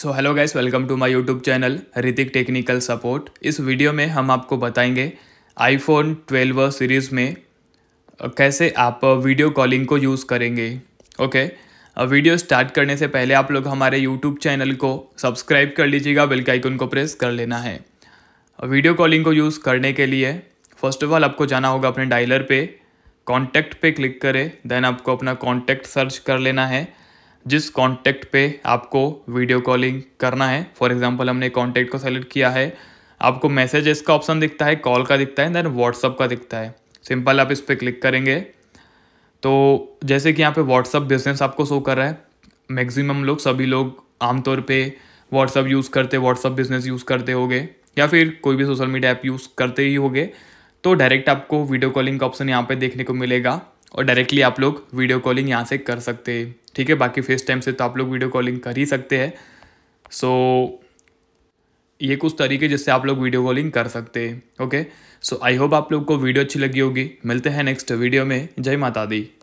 so hello guys welcome to my YouTube channel Hrithik technical support इस video में हम आपको बताएंगे आईफोन 12 सीरीज़ में कैसे आप वीडियो कॉलिंग को यूज़ करेंगे ओके वीडियो स्टार्ट करने से पहले आप लोग हमारे यूट्यूब चैनल को सब्सक्राइब कर लीजिएगा बेल के आइकन को प्रेस कर लेना है वीडियो कॉलिंग को यूज़ करने के लिए फर्स्ट ऑफ ऑल आपको जाना होगा अपने डायलर पे कॉन्टैक्ट पे क्लिक करें देन आपको अपना कॉन्टैक्ट सर्च कर लेना है जिस कॉन्टैक्ट पे आपको वीडियो कॉलिंग करना है फॉर एग्जांपल हमने कॉन्टैक्ट को सेलेक्ट किया है आपको मैसेजेस का ऑप्शन दिखता है कॉल का दिखता है देन व्हाट्सअप का दिखता है सिंपल आप इस पर क्लिक करेंगे तो जैसे कि यहाँ पे व्हाट्सअप बिजनेस आपको शो कर रहा है मैक्सिमम लोग सभी लोग आमतौर पे व्हाट्सअप यूज़ करते व्हाट्सअप बिजनेस यूज़ करते होंगे या फिर कोई भी सोशल मीडिया ऐप यूज़ करते ही होगे तो डायरेक्ट आपको वीडियो कॉलिंग का ऑप्शन यहाँ पे देखने को मिलेगा और डायरेक्टली आप लोग वीडियो कॉलिंग यहाँ से कर सकते हैं ठीक है बाकी फेस टाइम से तो आप लोग वीडियो कॉलिंग कर ही सकते हैं सो so, ये कुछ तरीके जिससे आप लोग वीडियो कॉलिंग कर सकते हैं ओके सो आई होप आप लोग को वीडियो अच्छी लगी होगी मिलते हैं नेक्स्ट वीडियो में जय माता दी